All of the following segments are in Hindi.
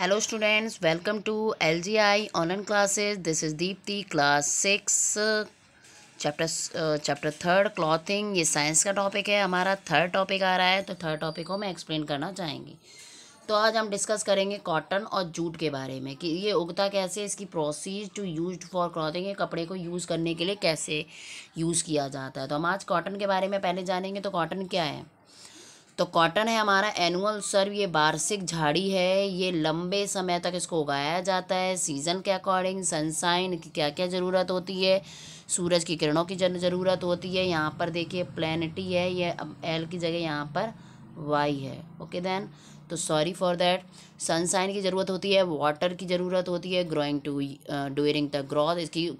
welcome to L G I online classes this is Deepti class six chapter chapter third clothing ये साइंस का टॉपिक है हमारा थर्ड टॉपिक आ रहा है तो थर्ड टॉपिक को मैं एक्सप्लेन करना चाहेंगी तो आज हम डिस्कस करेंगे कॉटन और जूट के बारे में कि ये उगता कैसे इसकी process to use for clothing ये कपड़े को यूज़ करने के लिए कैसे यूज़ किया जाता है तो हम आज कॉटन के बारे में पहले जानेंगे तो कॉटन क्या है तो कॉटन है हमारा एनुअल सर्व ये वार्षिक झाड़ी है ये लंबे समय तक इसको उगाया जाता है सीज़न के अकॉर्डिंग सनसाइन की क्या क्या ज़रूरत होती है सूरज की किरणों की ज़रूरत होती है यहाँ पर देखिए प्लानिटी है ये अब एल की जगह यहाँ पर वाई है ओके देन तो सॉरी फॉर दैट सनसाइन की ज़रूरत होती है वाटर की ज़रूरत होती है growing to during the growth इसकी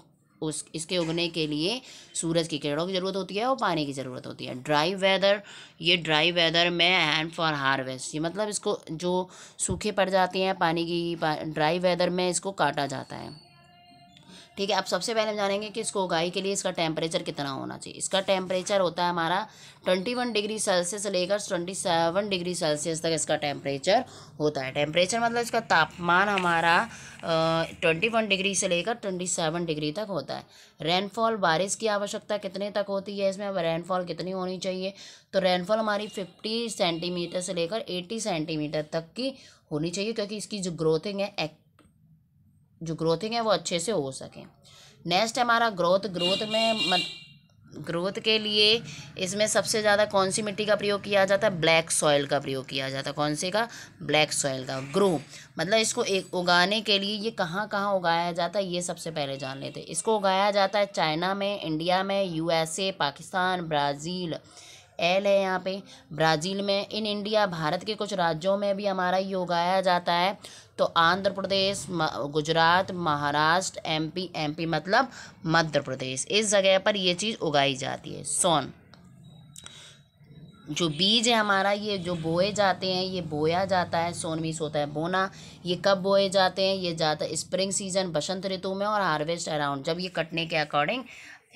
उस इसके उगने के लिए सूरज की किरणों की ज़रूरत होती है और पानी की ज़रूरत होती है ड्राई वेदर ये ड्राई वेदर में एंड फॉर हार्वेस्ट ये मतलब इसको जो सूखे पड़ जाते हैं पानी की ड्राई वेदर में इसको काटा जाता है ठीक है अब सबसे पहले हम जानेंगे कि इसको उगाई के लिए इसका टेम्परेचर कितना होना चाहिए इसका टेम्परेचर होता है हमारा ट्वेंटी वन डिग्री सेल्सियस से लेकर ट्वेंटी सेवन डिग्री सेल्सियस तक इसका टेम्परेचर होता है टेम्परेचर मतलब इसका तापमान हमारा ट्वेंटी वन डिग्री से लेकर ट्वेंटी सेवन डिग्री तक होता है रेनफॉल बारिश की आवश्यकता कितने तक होती है इसमें अब रेनफॉल कितनी होनी चाहिए तो रेनफॉल हमारी फिफ्टी सेंटीमीटर से लेकर एट्टी सेंटीमीटर तक की होनी चाहिए क्योंकि इसकी जो ग्रोथिंग है जो ग्रोथिंग है वो अच्छे से हो सकें नेक्स्ट हमारा ग्रोथ ग्रोथ में मत, ग्रोथ के लिए इसमें सबसे ज़्यादा कौन सी मिट्टी का प्रयोग किया जाता है ब्लैक सॉयल का प्रयोग किया जाता है कौन से का ब्लैक सॉयल का ग्रो मतलब इसको एक उगाने के लिए ये कहाँ कहाँ उगाया जाता है ये सबसे पहले जान लेते हैं इसको उगाया जाता है चाइना में इंडिया में यूएसए पाकिस्तान ब्राज़ील एल है यहाँ पे ब्राज़ील में इन इंडिया भारत के कुछ राज्यों में भी हमारा ये उगाया जाता है तो आंध्र प्रदेश गुजरात महाराष्ट्र एमपी एमपी मतलब मध्य प्रदेश इस जगह पर ये चीज़ उगाई जाती है सोन जो बीज है हमारा ये जो बोए जाते हैं ये बोया जाता है सोन बीज होता है बोना ये कब बोए जाते हैं ये जाता है स्प्रिंग सीजन बसंत ऋतु में और हार्वेस्ट अराउंड जब ये कटने के अकॉर्डिंग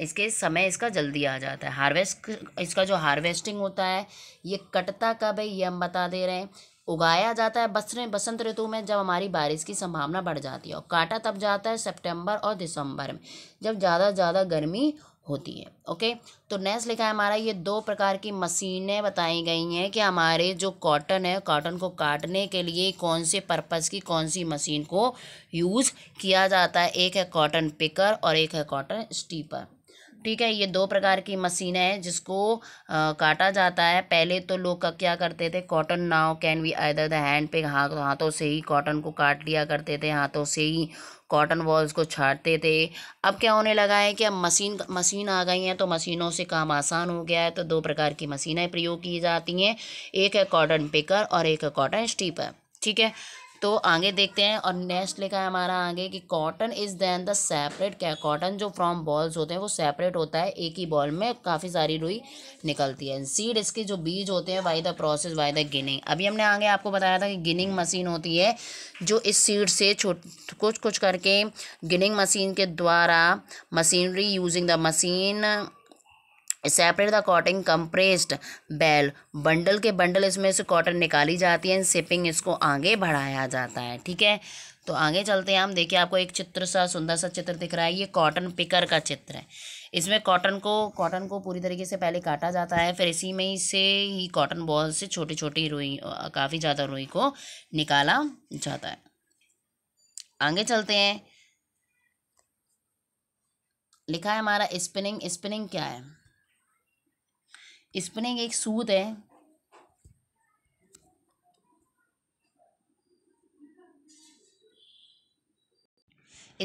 इसके समय इसका जल्दी आ जाता है हार्वेस्ट इसका जो हार्वेस्टिंग होता है ये कटता कब है ये हम बता दे रहे हैं उगाया जाता है बस बसंत ऋतु में जब हमारी बारिश की संभावना बढ़ जाती है और काटा तब जाता है सितंबर और दिसंबर में जब ज़्यादा ज़्यादा गर्मी होती है ओके तो नेक्स्ट लिखा है हमारा ये दो प्रकार की मशीनें बताई गई हैं कि हमारे जो कॉटन है कॉटन को काटने के लिए कौन से पर्पज़ की कौन सी मशीन को यूज़ किया जाता है एक है कॉटन पिकर और एक है कॉटन स्टीपर ठीक है ये दो प्रकार की मशीनें हैं जिसको आ, काटा जाता है पहले तो लोग क्या करते थे cotton now can be other the hand पे हाथ हाथों से ही कॉटन को काट लिया करते थे हाथों से ही कॉटन वॉल्स को छाटते थे अब क्या होने लगा है कि अब मशीन मशीन आ गई हैं तो मशीनों से काम आसान हो गया है तो दो प्रकार की मशीनें प्रयोग की जाती हैं एक है कॉटन पिकर और एक है कॉटन स्टीपर ठीक है तो आगे देखते हैं और नेक्स्ट लिखा है हमारा आगे कि cotton is then the separate क्या कॉटन जो फ्रॉम बॉल्स होते हैं वो सेपरेट होता है एक ही बॉल में काफ़ी सारी रुई निकलती है सीड इसके जो बीज होते हैं by the process by the ginning अभी हमने आगे आपको बताया था कि गिनिंग मशीन होती है जो इस सीड से छोट कुछ कुछ करके गिनिंग मशीन के द्वारा machinery using the machine separate the cotton compressed bale bundle के बंडल इसमें से कॉटन निकाली जाती है एंड इसको आगे बढ़ाया जाता है ठीक है तो आगे चलते हैं हम देखिए आपको एक चित्र सा सुंदर सा चित्र दिख रहा है ये कॉटन पिकर का चित्र है इसमें कॉटन को कॉटन को पूरी तरीके से पहले काटा जाता है फिर इसी में से ही कॉटन बॉल से छोटी छोटी रुई काफ़ी ज़्यादा रुई को निकाला जाता है आगे चलते हैं लिखा है हमारा स्पिनिंग स्पिनिंग क्या है स्पिनिंग एक सूत है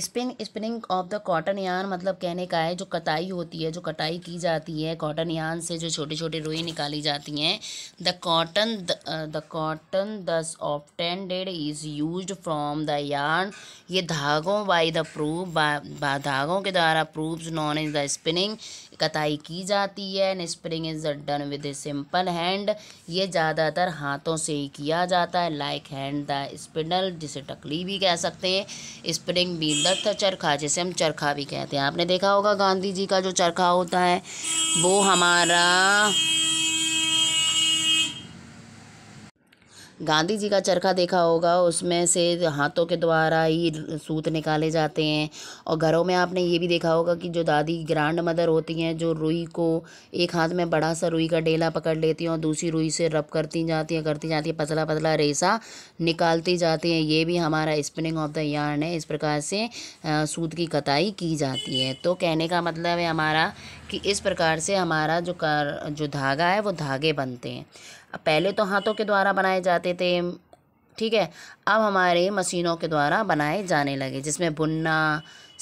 spin spinning of the cotton yarn मतलब कहने का है जो कटाई होती है जो कटाई की जाती है कॉटन यान से जो छोटे छोटे रोई निकाली जाती हैं the cotton the cotton thus obtained is use from the yarn ये धागों बाई द प्रूफ धागों के द्वारा proof non is the spinning कताई की जाती है and spring is done with a simple hand ये ज़्यादातर हाथों से ही किया जाता है लाइक हैंड द स्पिनल जिसे टकली भी कह सकते हैं स्प्रिंग बीन द चरखा जिसे हम चरखा भी कहते हैं आपने देखा होगा गांधी जी का जो चरखा होता है वो हमारा गांधी जी का चरखा देखा होगा उसमें से हाथों के द्वारा ही सूत निकाले जाते हैं और घरों में आपने ये भी देखा होगा कि जो दादी ग्रांड मदर होती हैं जो रुई को एक हाथ में बड़ा सा रुई का डेला पकड़ लेती हैं और दूसरी रुई से रब करती जाती हैं करती जाती है पतला पतला रेसा निकालती जाती हैं ये भी हमारा स्पिनिंग ऑफ द यार्न है इस प्रकार से सूत की कताई की जाती है तो कहने का मतलब है हमारा कि इस प्रकार से हमारा जो कार जो धागा है वो धागे बनते हैं अब पहले तो हाथों के द्वारा बनाए जाते थे ठीक है अब हमारे मशीनों के द्वारा बनाए जाने लगे जिसमें बुनना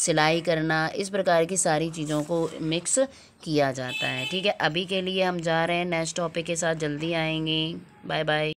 सिलाई करना इस प्रकार की सारी चीज़ों को मिक्स किया जाता है ठीक है अभी के लिए हम जा रहे हैं नेक्स्ट टॉपिक के साथ जल्दी आएंगे बाय बाय